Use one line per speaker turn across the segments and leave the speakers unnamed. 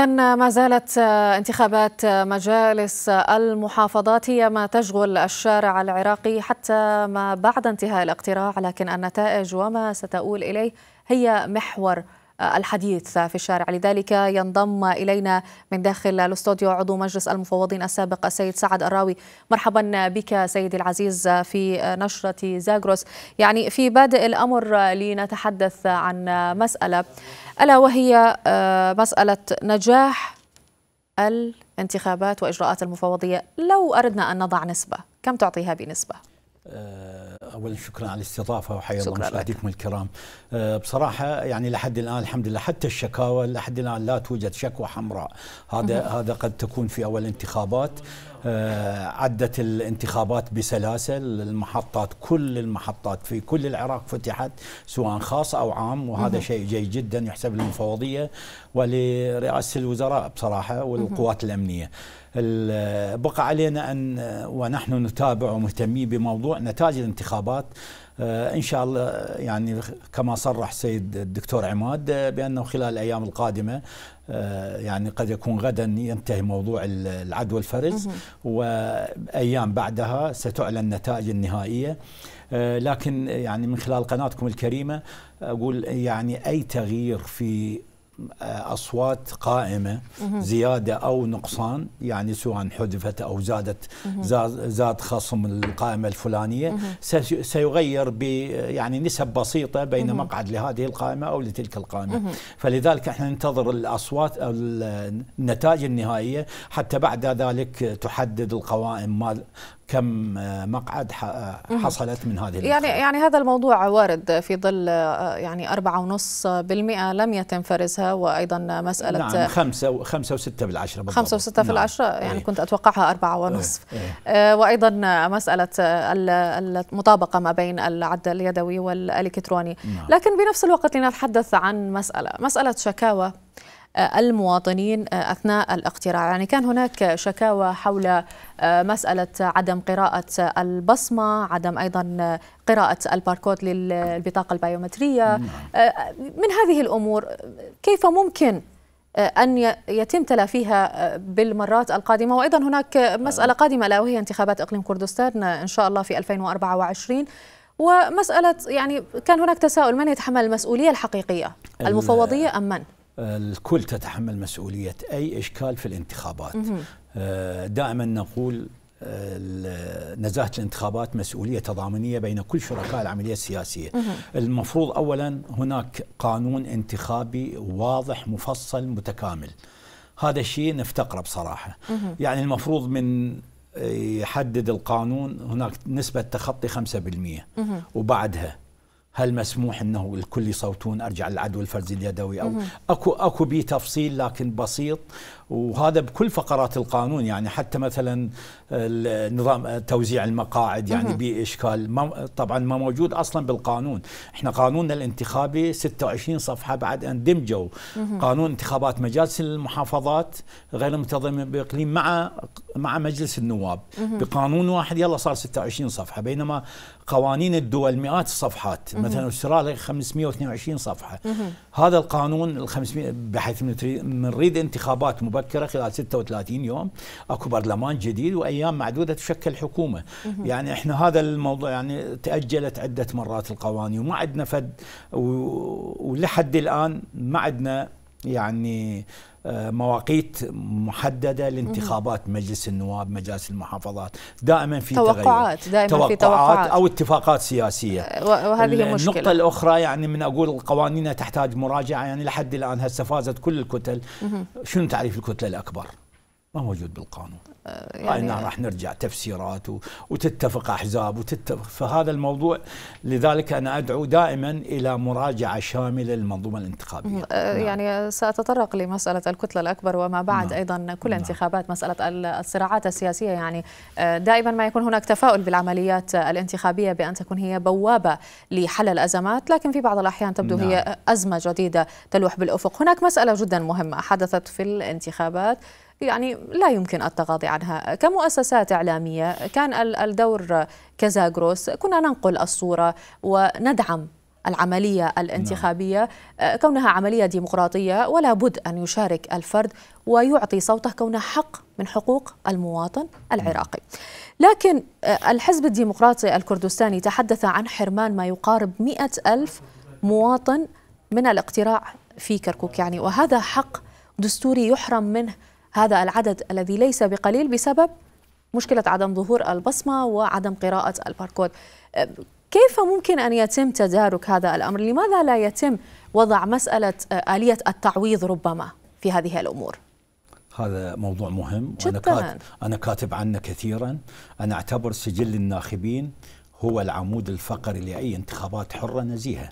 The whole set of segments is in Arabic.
إذن ما زالت آه، انتخابات آه، مجالس آه، المحافظات هي ما تشغل الشارع العراقي حتى ما بعد انتهاء الاقتراع لكن النتائج وما ستؤول إليه هي محور آه، الحديث في الشارع لذلك ينضم إلينا من داخل الاستوديو عضو مجلس المفوضين السابق السيد سعد الراوي مرحبا بك سيدي العزيز في نشرة زاغروس يعني في بادئ الأمر لنتحدث عن مسألة ألا وهي آه، مسألة نجاح الانتخابات وإجراءات المفوضية لو أردنا أن نضع نسبة كم تعطيها بنسبة؟
آه، اولا شكرا على الاستضافه وحيا الله مشاهديكم الكرام آه، بصراحه يعني لحد الان الحمد لله حتى الشكاوى لحد الان لا توجد شكوى حمراء هذا هذا قد تكون في اول انتخابات آه، عدت الانتخابات بسلاسه المحطات كل المحطات في كل العراق فتحت سواء خاص او عام وهذا شيء جيد جدا يحسب للمفوضيه ولرئاسه الوزراء بصراحه والقوات الامنيه بقى علينا أن ونحن نتابع ومهتمين بموضوع نتائج الانتخابات آه، ان شاء الله يعني كما صرح سيد الدكتور عماد آه، بانه خلال الايام القادمه آه، يعني قد يكون غدا ينتهي موضوع العدوى الفرز وايام بعدها ستعلن النتائج النهائيه لكن يعني من خلال قناتكم الكريمه اقول يعني اي تغيير في آه، اصوات قائمه زياده او نقصان يعني سواء حذفت او زادت زاد خصم القائمه الفلانيه سيغير ب يعني نسب بسيطه بين مقعد لهذه القائمه او لتلك القائمه فلذلك احنا ننتظر الاصوات او النتائج النهائيه حتى بعد ذلك تحدد القوائم مال كم آه، مقعد آه، حصلت من هذه يعني الانتخاب.
يعني هذا الموضوع وارد في ظل آه، يعني أربعة ونص بالمئة لم يتم فرزها وأيضا مسألة نعم
خمسة, خمسة وستة بالعشرة بالضبط. خمسة وستة نعم. في العشرة يعني ايه.
كنت أتوقعها أربعة ونصف ايه. ايه. وأيضا مسألة المطابقة ما بين العد اليدوي والإلكتروني نعم. لكن بنفس الوقت لنتحدث عن مسألة مسألة شكاوى آه، المواطنين آه، أثناء الاقتراع يعني كان هناك شكاوى حول آه، مسألة عدم قراءة البصمة عدم أيضا قراءة الباركود للبطاقة البيومترية نعم. من هذه الأمور كيف ممكن أن يتم تلافيها بالمرات القادمة وأيضا هناك مسألة قادمة ألا وهي انتخابات إقليم كردستان إن شاء الله في 2024 ومسألة يعني كان هناك تساؤل من يتحمل المسؤولية الحقيقية المفوضية أم من؟
الكل تتحمل مسؤولية أي إشكال في الانتخابات آه، دائما نقول آه، نزاهة الانتخابات مسؤولية تضامنية بين كل شركاء العملية السياسية المفروض أولا هناك قانون انتخابي واضح مفصل متكامل هذا الشيء نفتقره بصراحة يعني المفروض من يحدد القانون هناك نسبة تخطي 5% وبعدها هل مسموح انه الكل يصوتون ارجع للعدو الفرزي اليدوي او اكو اكو بي تفصيل لكن بسيط وهذا بكل فقرات القانون يعني حتى مثلا نظام توزيع المقاعد يعني باشكال اشكال طبعا ما موجود اصلا بالقانون احنا قانوننا الانتخابي 26 صفحه بعد ان دمجوا قانون انتخابات مجالس المحافظات غير المنتظمه باقليم مع مع مجلس النواب بقانون واحد يلا صار 26 صفحه بينما قوانين الدول مئات الصفحات مثلا استراليا 522 صفحه هذا القانون ال 500 بحيث نريد انتخابات مبكره خلال 36 يوم اكو برلمان جديد وايام معدوده تشكل حكومه يعني احنا هذا الموضوع يعني تاجلت عده مرات القوانين وما عندنا فد ولحد الان ما عندنا يعني مواقيت محدده لانتخابات مجلس النواب مجالس المحافظات دائما في توقعات تغير. دائما توقعات في توقعات او اتفاقات سياسيه أه،
وهذه مشكله النقطه
الاخرى يعني من اقول القوانين تحتاج مراجعه يعني لحد الان هسه فازت كل الكتل شنو تعريف الكتله الاكبر ما موجود بالقانون آه، آه، يعني يعني راح نرجع تفسيرات وتتفق احزاب وتتفق فهذا الموضوع لذلك انا ادعو دائما الى مراجعه شامله للمنظومه الانتخابيه
آه، نعم. يعني ساتطرق لمساله الكتله الاكبر وما بعد نعم. ايضا كل نعم. مساله الصراعات السياسيه يعني دائما ما يكون هناك تفاؤل بالعمليات الانتخابيه بان تكون هي بوابه لحل الازمات لكن في بعض الاحيان تبدو نعم. هي ازمه جديده تلوح بالافق هناك مساله جدا مهمه حدثت في الانتخابات يعني لا يمكن التغاضي عنها كمؤسسات إعلامية كان الدور كزاغروس كنا ننقل الصورة وندعم العملية الانتخابية نعم. آه، كونها عملية ديمقراطية ولا بد أن يشارك الفرد ويعطي صوته كونه حق من حقوق المواطن العراقي نعم. لكن آه، الحزب الديمقراطي الكردستاني تحدث عن حرمان ما يقارب مئة ألف مواطن من الاقتراع في كركوك يعني وهذا حق دستوري يحرم منه هذا العدد الذي ليس بقليل بسبب مشكلة عدم ظهور البصمة وعدم قراءة الباركود كيف ممكن أن يتم تدارك هذا الأمر؟ لماذا لا يتم وضع مسألة آه، آلية التعويض ربما في هذه الأمور؟
هذا موضوع مهم جداً. وأنا كاتب, أنا كاتب عنه كثيرا أنا أعتبر سجل الناخبين هو العمود الفقري لأي انتخابات حرة نزيهة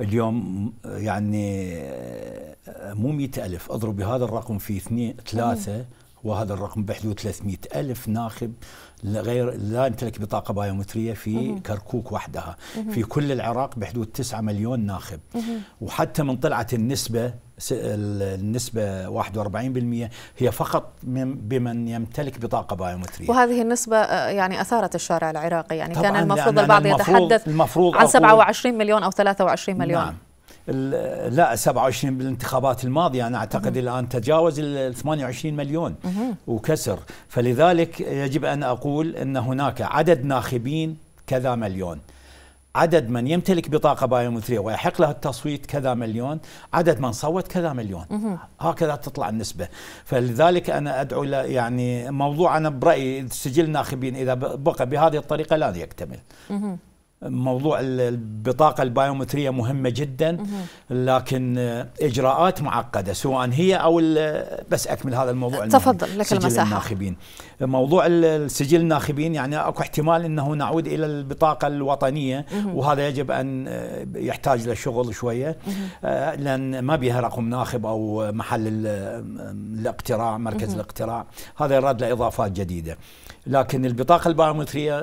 اليوم يعني مو مئة ألف أضرب بهذا الرقم في اثنين ثلاثة وهذا الرقم بحدود 300 ألف ناخب غير لا يمتلك بطاقة بايومترية في مه. كركوك وحدها مه. في كل العراق بحدود 9 مليون ناخب مه. وحتى من طلعت النسبة النسبة 41% هي فقط بمن يمتلك بطاقة بايومترية
وهذه النسبة آه، يعني أثارت الشارع العراقي يعني كان المفروض البعض المفروض يتحدث
المفروض عن 27
مليون أو 23 مليون نعم
لا 27 بالانتخابات الماضيه انا اعتقد مم. الان تجاوز ال 28 مليون مم. وكسر فلذلك يجب ان اقول ان هناك عدد ناخبين كذا مليون عدد من يمتلك بطاقه بايومتريه ويحق له التصويت كذا مليون عدد من صوت كذا مليون مم. هكذا تطلع النسبه فلذلك انا ادعو يعني موضوع انا برايي سجل الناخبين اذا بقى بهذه الطريقه لا يكتمل مم. موضوع البطاقة البايومترية مهمة جدا لكن آه، إجراءات معقدة سواء هي أو بس أكمل هذا الموضوع تفضل لك سجل المساحة الناخبين موضوع السجل الناخبين يعني أكو احتمال أنه نعود إلى البطاقة الوطنية وهذا يجب أن آه، يحتاج لشغل شوية آه، لأن ما بيها رقم ناخب أو محل الاقتراع مركز الاقتراع هذا يراد له إضافات جديدة لكن البطاقة البايومترية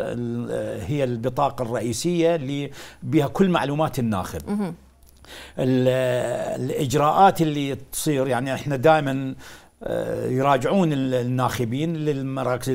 هي البطاقة الرئيسية الرئيسيه اللي بها كل معلومات الناخب الاجراءات اللي تصير يعني احنا دائما آه، يراجعون الناخبين للمراكز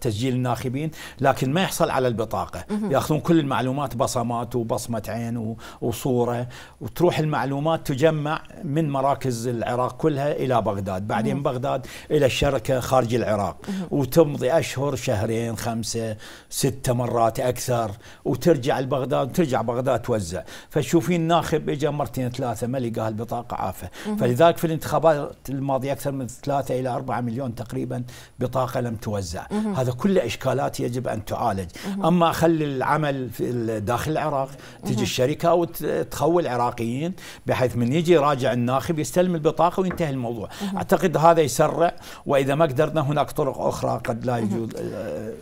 تسجيل الناخبين لكن ما يحصل على البطاقة يأخذون كل المعلومات بصمات وبصمة عين وصورة وتروح المعلومات تجمع من مراكز العراق كلها إلى بغداد بعدين بغداد إلى الشركة خارج العراق وتمضي أشهر شهرين خمسة ستة مرات أكثر وترجع لبغداد ترجع بغداد توزع فتشوفين ناخب اجى مرتين ثلاثة ما لقاها البطاقة عافة فلذلك في الانتخابات الماضية أكثر من 3 إلى 4 مليون تقريبا بطاقة لم توزع مه. هذا كله إشكالات يجب أن تعالج مه. أما أخلي العمل في داخل العراق تجي مه. الشركة وتخول عراقيين بحيث من يجي يراجع الناخب يستلم البطاقة وينتهي الموضوع مه. أعتقد هذا يسرع وإذا ما قدرنا هناك طرق أخرى قد لا يجوز آه،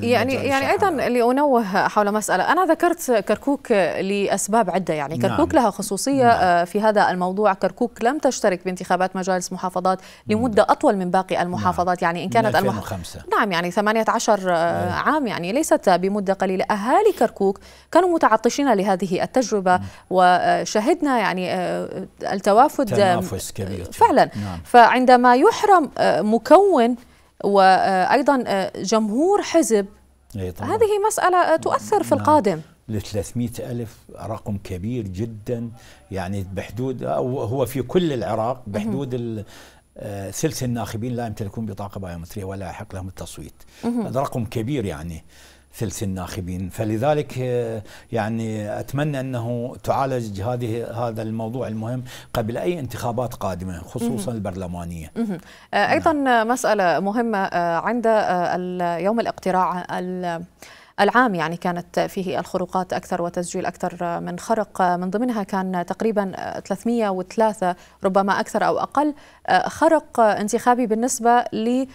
يعني يعني أيضا
لأنوه حول مسألة أنا ذكرت كركوك لأسباب عدة يعني نعم. كركوك نعم. لها خصوصية نعم. آه، في هذا الموضوع كركوك لم تشترك بانتخابات مجالس محافظات لمدة أطول من باقي نعم. المحافظات نعم. يعني إن كانت المحافظة نعم يعني 18 آه، نعم. عام يعني ليست بمدة قليلة أهالي كركوك كانوا متعطشين لهذه التجربة وشهدنا يعني آه، التوافد تنافس كبير فعلا نعم. فعندما يحرم آه، مكون وأيضا جمهور حزب هذه مسألة تؤثر في نعم. القادم
ل 300 ألف رقم كبير جدا يعني بحدود أو هو في كل العراق بحدود ثلث آه، الناخبين لا يمتلكون بطاقه بايومتريه ولا يحق لهم التصويت هذا رقم كبير يعني ثلث الناخبين فلذلك آه، يعني اتمنى انه تعالج هذه هذا الموضوع المهم قبل اي انتخابات قادمه خصوصا البرلمانيه
آه، نعم. ايضا مساله مهمه عند يوم الاقتراع العام يعني كانت فيه الخروقات أكثر وتسجيل أكثر من خرق من ضمنها كان تقريبا 303 ربما أكثر أو أقل خرق انتخابي بالنسبة ل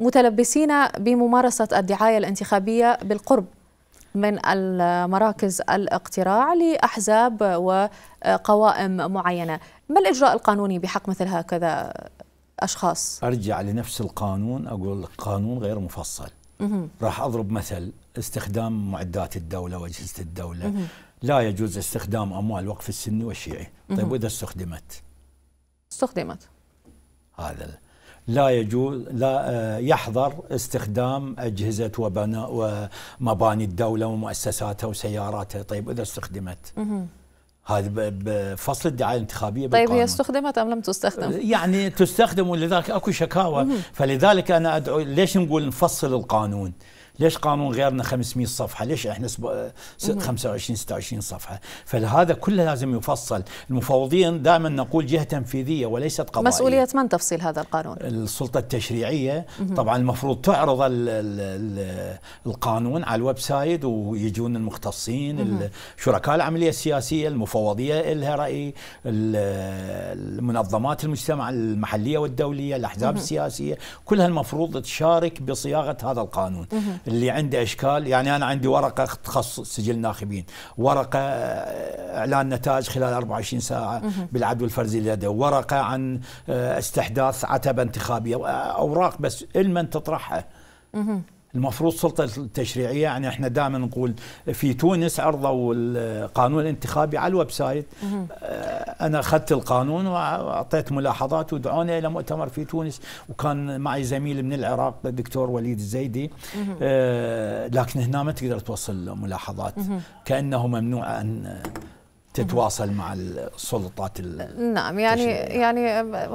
متلبسين بممارسة الدعاية الانتخابية بالقرب من المراكز الاقتراع لأحزاب وقوائم معينة ما الإجراء القانوني بحق مثل هكذا
أشخاص؟ أرجع لنفس القانون أقول القانون غير مفصل راح اضرب مثل استخدام معدات الدوله واجهزه الدوله لا يجوز استخدام اموال وقف السني والشيعي طيب واذا استخدمت استخدمت هذا لا يجوز لا آه، يحظر استخدام اجهزه وبناء ومباني الدوله ومؤسساتها وسياراتها طيب واذا استخدمت هذا بفصل الدعايه الانتخابيه طيب بالقانون. هي
استخدمت ام لم تستخدم؟
يعني تستخدم ولذلك اكو شكاوى فلذلك انا ادعو ليش نقول نفصل القانون؟ ليش قانون غيرنا 500 صفحه ليش احنا 25 26 صفحه فهذا كله لازم يفصل المفوضين دائما نقول جهه تنفيذيه وليست قضائيه مسؤوليه
من تفصيل هذا القانون
السلطه التشريعيه طبعا المفروض تعرض الـ الـ القانون على الويب سايت ويجون المختصين شركاء العمليه السياسيه المفوضيه لها راي المنظمات المجتمع المحليه والدوليه الاحزاب السياسيه كلها المفروض تشارك بصياغه هذا القانون اللي عنده اشكال يعني انا عندي ورقه تخص سجل ناخبين ورقه آه، اعلان نتائج خلال 24 ساعه بالعدو الفرزي لديه ورقه عن آه، استحداث عتبه انتخابيه آه، اوراق بس المن تطرحها المفروض السلطة التشريعية يعني احنا دائما نقول في تونس عرضوا القانون الانتخابي على الويب سايت آه، انا اخذت القانون واعطيت ملاحظات ودعونا الى مؤتمر في تونس وكان معي زميل من العراق الدكتور وليد الزيدي آه، لكن هنا ما تقدر توصل ملاحظات كانه ممنوع ان تتواصل مع السلطات
نعم يعني يعني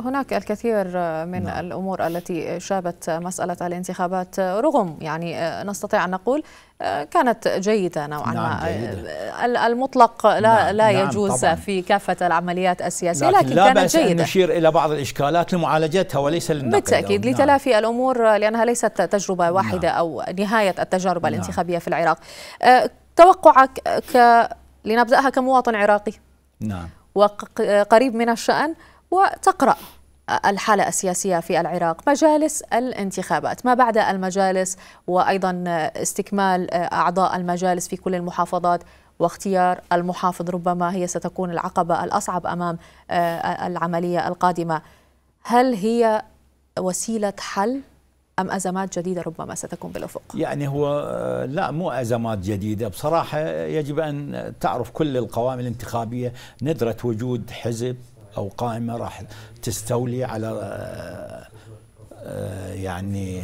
هناك الكثير من نعم. الامور التي شابت مساله الانتخابات رغم يعني آه، نستطيع ان نقول آه، كانت جيده نوعا نعم ما جيدة. آه، المطلق لا نعم لا نعم، يجوز نعم في كافه العمليات السياسيه لكن, لكن لا كانت بأس جيده أن نشير
الى بعض الاشكالات لمعالجتها وليس للنقد بالتاكيد نعم. لتلافي
الامور لانها ليست تجربه نعم. واحده نعم. او نهايه التجارب نعم. الانتخابيه في العراق توقعك ك لنبدأها كمواطن عراقي نعم وقريب من الشأن وتقرأ الحالة السياسية في العراق مجالس الانتخابات ما بعد المجالس وأيضا استكمال أعضاء المجالس في كل المحافظات واختيار المحافظ ربما هي ستكون العقبة الأصعب أمام آه، العملية القادمة هل هي وسيلة حل أم أزمات جديدة ربما ستكون بالأفق؟
يعني هو آه، لا مو أزمات جديدة بصراحة يجب أن تعرف كل القوائم الانتخابية ندرة وجود حزب أو قائمة راح تستولي على آه، آه، يعني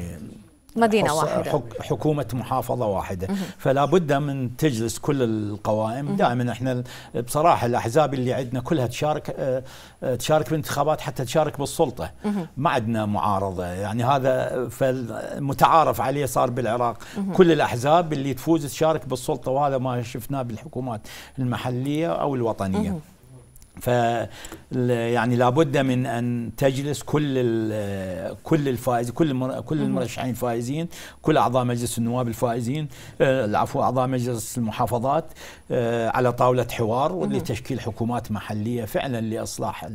مدينة واحدة حكومة محافظة واحدة فلا بد من تجلس كل القوائم دائما احنا بصراحة الأحزاب اللي عندنا كلها تشارك آه، آه، تشارك بالانتخابات حتى تشارك بالسلطة ما عندنا معارضة يعني هذا متعارف عليه صار بالعراق كل الأحزاب اللي تفوز تشارك بالسلطة وهذا ما شفناه بالحكومات المحلية أو الوطنية ف يعني لابد من ان تجلس كل كل الفائز كل كل المرشحين الفائزين كل اعضاء مجلس النواب الفائزين آه، العفو اعضاء مجلس المحافظات آه، على طاوله حوار ولتشكيل حكومات محليه فعلا لاصلاح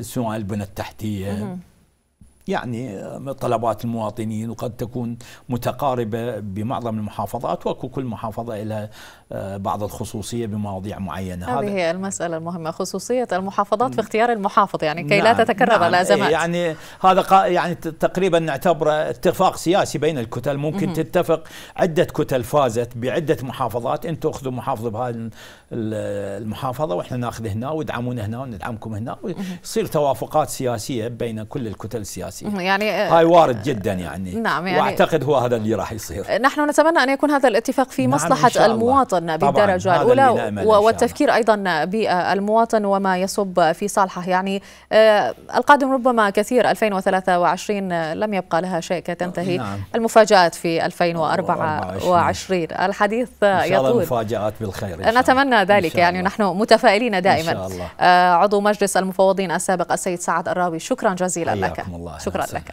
سواء البنى التحتيه يعني آه، طلبات المواطنين وقد تكون متقاربة بمعظم المحافظات وكل محافظة لها آه، بعض الخصوصية بمواضيع معينة هذه هي
المسألة المهمة خصوصية المحافظات في اختيار المحافظ يعني كي نعم لا تتكرر نعم الأزمات
يعني هذا يعني تقريبا نعتبره اتفاق سياسي بين الكتل ممكن مم. تتفق عدة كتل فازت بعدة محافظات أنتم أخذوا محافظة بهذه المحافظة وإحنا ناخذ هنا ودعمونا هنا وندعمكم هنا ويصير توافقات سياسية بين كل الكتل السياسية السياسية
يعني آه، هاي
وارد جدا يعني
نعم يعني واعتقد
هو هذا اللي راح يصير
آه، نحن نتمنى ان يكون هذا الاتفاق في نعم مصلحة المواطن بالدرجة الاولى والتفكير ايضا بالمواطن وما يصب في صالحه يعني آه، القادم ربما كثير 2023 لم يبقى لها شيء كتنتهي نعم. المفاجآت في 2024 الحديث إن شاء يطول
مفاجآت بالخير إن شاء نتمنى ذلك إن شاء يعني
الله. نحن متفائلين دائما إن شاء الله. عضو مجلس المفوضين السابق السيد سعد الراوي شكرا جزيلا لك الله. شكرا لك